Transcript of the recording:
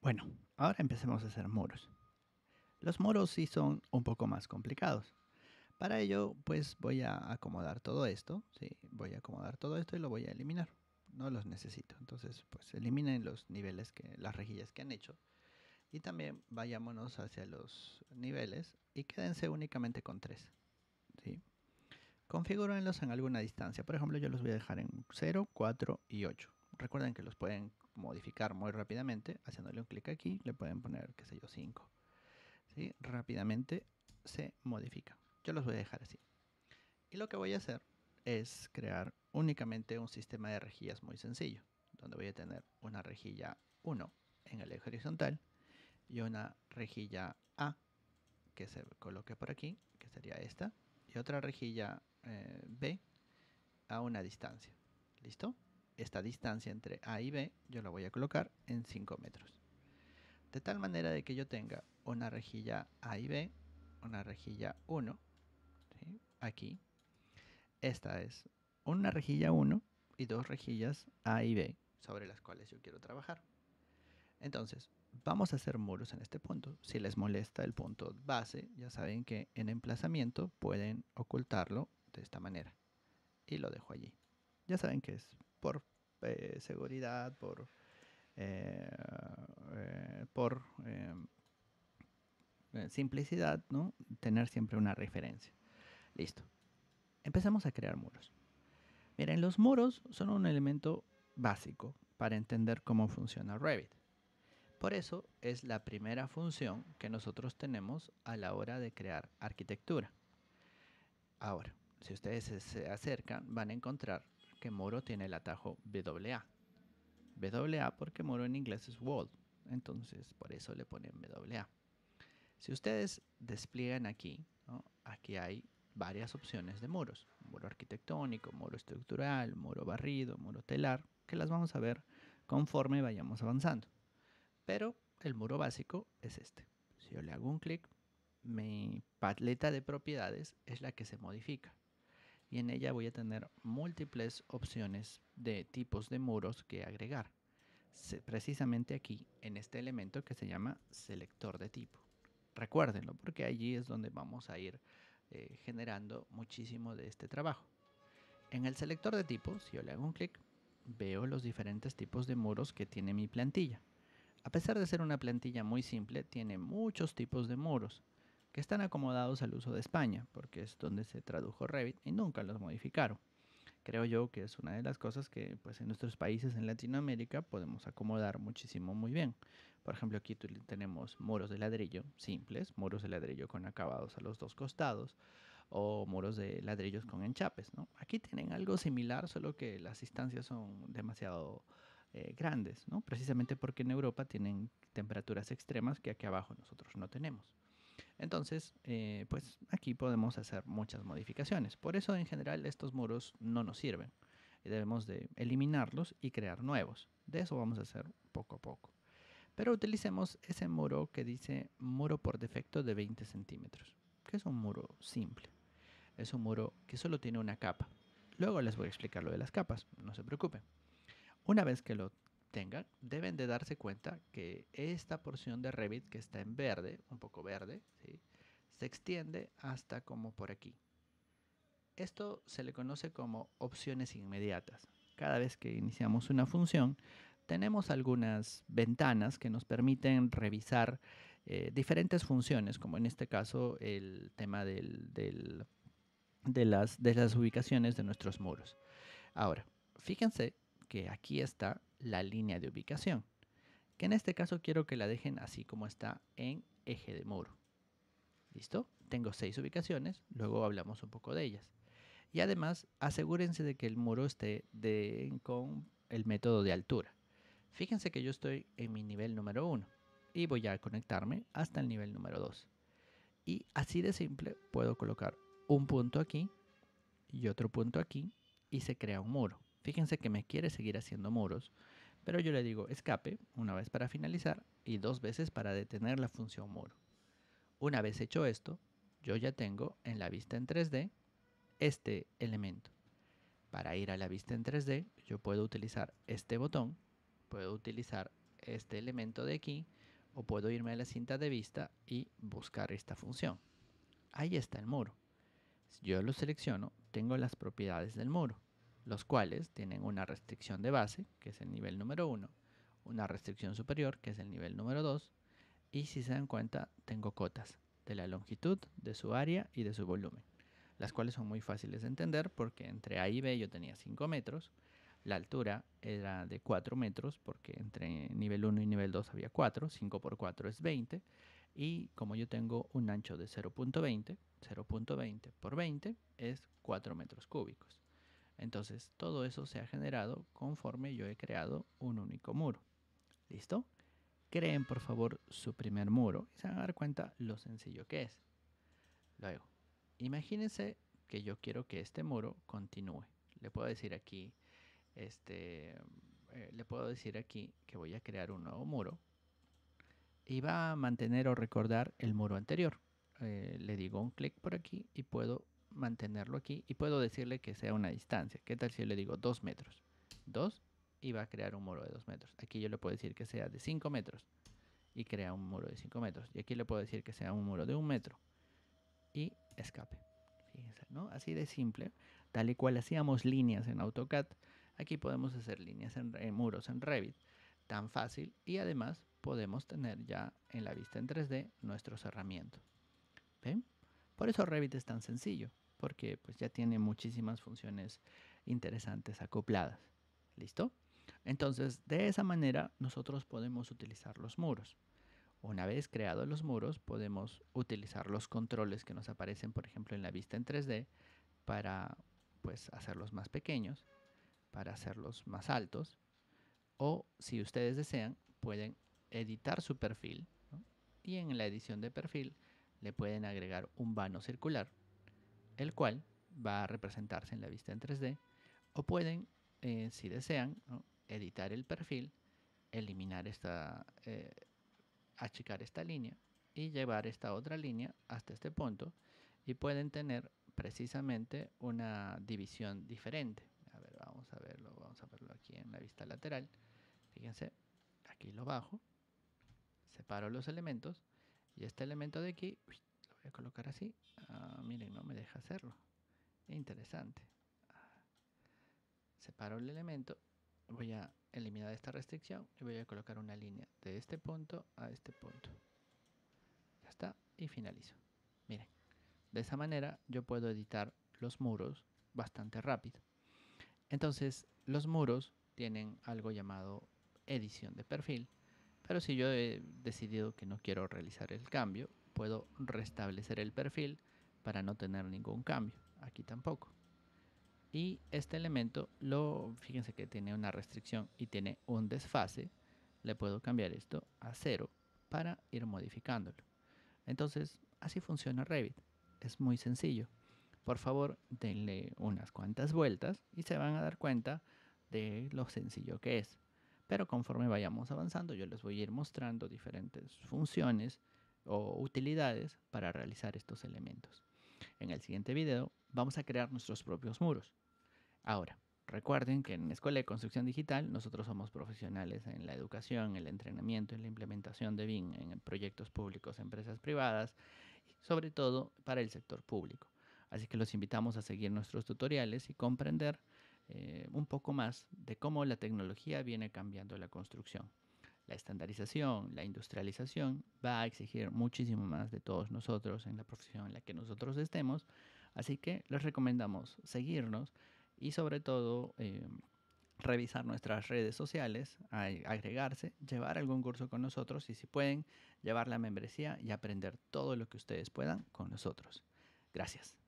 Bueno, ahora empecemos a hacer muros. Los muros sí son un poco más complicados. Para ello, pues voy a acomodar todo esto, ¿sí? Voy a acomodar todo esto y lo voy a eliminar. No los necesito. Entonces, pues eliminen los niveles, que, las rejillas que han hecho. Y también vayámonos hacia los niveles y quédense únicamente con tres, ¿sí? Configúrenlos en alguna distancia. Por ejemplo, yo los voy a dejar en 0, 4 y 8 recuerden que los pueden modificar muy rápidamente, haciéndole un clic aquí, le pueden poner, qué sé yo, 5. ¿Sí? Rápidamente se modifica. Yo los voy a dejar así. Y lo que voy a hacer es crear únicamente un sistema de rejillas muy sencillo, donde voy a tener una rejilla 1 en el eje horizontal y una rejilla A que se coloque por aquí, que sería esta, y otra rejilla eh, B a una distancia. ¿Listo? esta distancia entre A y B yo la voy a colocar en 5 metros. De tal manera de que yo tenga una rejilla A y B, una rejilla 1, aquí. Esta es una rejilla 1 y dos rejillas A y B sobre las cuales yo quiero trabajar. Entonces, vamos a hacer muros en este punto. Si les molesta el punto base, ya saben que en emplazamiento pueden ocultarlo de esta manera. Y lo dejo allí. Ya saben que es por eh, seguridad, por, eh, eh, por simplicidad, ¿no? Tener siempre una referencia. Listo. Empezamos a crear muros. Miren, los muros son un elemento básico para entender cómo funciona Revit. Por eso es la primera función que nosotros tenemos a la hora de crear arquitectura. Ahora, si ustedes se acercan, van a encontrar que Moro tiene el atajo WA. WA porque Moro en inglés es Wall, entonces por eso le ponen WA. Si ustedes despliegan aquí, aquí hay varias opciones de muros Muro arquitectónico, muro estructural, muro barrido, muro telar, que las vamos a ver conforme vayamos avanzando. Pero el muro básico es este. Si yo le hago un clic, mi paleta de propiedades es la que se modifica y en ella voy a tener múltiples opciones de tipos de muros que agregar. precisamente aquí, en este elemento que se llama selector de tipo. Recuérdenlo porque allí es donde vamos a ir eh, generando muchísimo de este trabajo. En el selector de tipo, si yo le hago un clic, veo los diferentes tipos de muros que tiene mi plantilla. A pesar de ser una plantilla muy simple, tiene muchos tipos de muros están acomodados al uso de España, porque es donde se tradujo Revit y nunca los modificaron. Creo yo que es una de las cosas que pues, en nuestros países en Latinoamérica podemos acomodar muchísimo muy bien. Por ejemplo, aquí tenemos muros de ladrillo simples, muros de ladrillo con acabados a los dos costados o muros de ladrillos con enchapes. Aquí tienen algo similar, solo que las distancias son demasiado eh, grandes, precisamente porque en Europa tienen temperaturas extremas que aquí abajo nosotros no tenemos. Entonces, eh, pues aquí podemos hacer muchas modificaciones. Por eso en general estos muros no nos sirven. Debemos de eliminarlos y crear nuevos. De eso vamos a hacer poco a poco. Pero utilicemos ese muro que dice muro por defecto de 20 centímetros, que es un muro simple. Es un muro que solo tiene una capa. Luego les voy a explicar lo de las capas, no se preocupen. Una vez que lo tengan, deben de darse cuenta que esta porción de Revit que está en verde, un poco verde, se extiende hasta como por aquí. Esto se le conoce como opciones inmediatas. Cada vez que iniciamos una función, tenemos algunas ventanas que nos permiten revisar eh, diferentes funciones, como en este caso el tema de, las, de las ubicaciones de nuestros muros. Ahora, fíjense que aquí está la línea de ubicación, que en este caso quiero que la dejen así como está en eje de muro. ¿Listo? Tengo seis ubicaciones, luego hablamos un poco de ellas. Y además, asegúrense de que el muro esté de, con el método de altura. Fíjense que yo estoy en mi nivel número 1 y voy a conectarme hasta el nivel número 2. Y así de simple puedo colocar un punto aquí y otro punto aquí y se crea un muro. Fíjense que me quiere seguir haciendo muros, pero yo le digo escape una vez para finalizar y dos veces para detener la función muro. Una vez hecho esto, yo ya tengo en la vista en 3D este elemento. Para ir a la vista en 3D, yo puedo utilizar este botón, puedo utilizar este elemento de aquí, o puedo irme a la cinta de vista y buscar esta función. Ahí está el muro. Si yo lo selecciono, tengo las propiedades del muro los cuales tienen una restricción de base, que es el nivel número 1, una restricción superior, que es el nivel número 2, y si se dan cuenta, tengo cotas de la longitud, de su área y de su volumen, las cuales son muy fáciles de entender porque entre A y B yo tenía 5 metros, la altura era de 4 metros porque entre nivel 1 y nivel 2 había 4, 5 por 4 es 20, y como yo tengo un ancho de 0.20, 0.20 por 20 es 4 metros cúbicos. Entonces todo eso se ha generado conforme yo he creado un único muro. ¿Listo? Creen por favor su primer muro y se van a dar cuenta lo sencillo que es. Luego, imagínense que yo quiero que este muro continúe. Le puedo decir aquí, este, eh, le puedo decir aquí que voy a crear un nuevo muro y va a mantener o recordar el muro anterior. Eh, le digo un clic por aquí y puedo mantenerlo aquí y puedo decirle que sea una distancia. ¿Qué tal si yo le digo 2 metros? 2 y va a crear un muro de 2 metros. Aquí yo le puedo decir que sea de 5 metros y crea un muro de 5 metros. Y aquí le puedo decir que sea un muro de 1 metro y escape. Fíjense, ¿no? Así de simple. Tal y cual hacíamos líneas en AutoCAD, aquí podemos hacer líneas en, muros en Revit. Tan fácil y además podemos tener ya en la vista en 3D nuestro cerramiento. ¿Ven? Por eso Revit es tan sencillo porque pues ya tiene muchísimas funciones interesantes acopladas. ¿Listo? Entonces, de esa manera nosotros podemos utilizar los muros. Una vez creados los muros, podemos utilizar los controles que nos aparecen, por ejemplo, en la vista en 3D para pues hacerlos más pequeños, para hacerlos más altos o si ustedes desean pueden editar su perfil y en la edición de perfil le pueden agregar un vano circular el cual va a representarse en la vista en 3D, o pueden, eh, si desean, editar el perfil, eliminar esta, eh, achicar esta línea y llevar esta otra línea hasta este punto y pueden tener precisamente una división diferente. A ver, vamos a verlo, vamos a verlo aquí en la vista lateral. Fíjense, aquí lo bajo, separo los elementos y este elemento de aquí colocar así. Ah, miren, no me deja hacerlo. Interesante. Separo el elemento. Voy a eliminar esta restricción y voy a colocar una línea de este punto a este punto. Ya está. Y finalizo. Miren. De esa manera yo puedo editar los muros bastante rápido. Entonces los muros tienen algo llamado edición de perfil. Pero si yo he decidido que no quiero realizar el cambio, puedo restablecer el perfil para no tener ningún cambio. Aquí tampoco. Y este elemento, lo, fíjense que tiene una restricción y tiene un desfase. Le puedo cambiar esto a cero para ir modificándolo. Entonces, así funciona Revit. Es muy sencillo. Por favor, denle unas cuantas vueltas y se van a dar cuenta de lo sencillo que es. Pero conforme vayamos avanzando, yo les voy a ir mostrando diferentes funciones o utilidades para realizar estos elementos. En el siguiente video vamos a crear nuestros propios muros. Ahora, recuerden que en Escuela de Construcción Digital nosotros somos profesionales en la educación, el entrenamiento y la implementación de BIM en proyectos públicos, empresas privadas y sobre todo para el sector público. Así que los invitamos a seguir nuestros tutoriales y comprender eh, un poco más de cómo la tecnología viene cambiando la construcción. La estandarización, la industrialización va a exigir muchísimo más de todos nosotros en la profesión en la que nosotros estemos, así que les recomendamos seguirnos y sobre todo eh, revisar nuestras redes sociales, agregarse, llevar algún curso con nosotros y si pueden, llevar la membresía y aprender todo lo que ustedes puedan con nosotros. Gracias.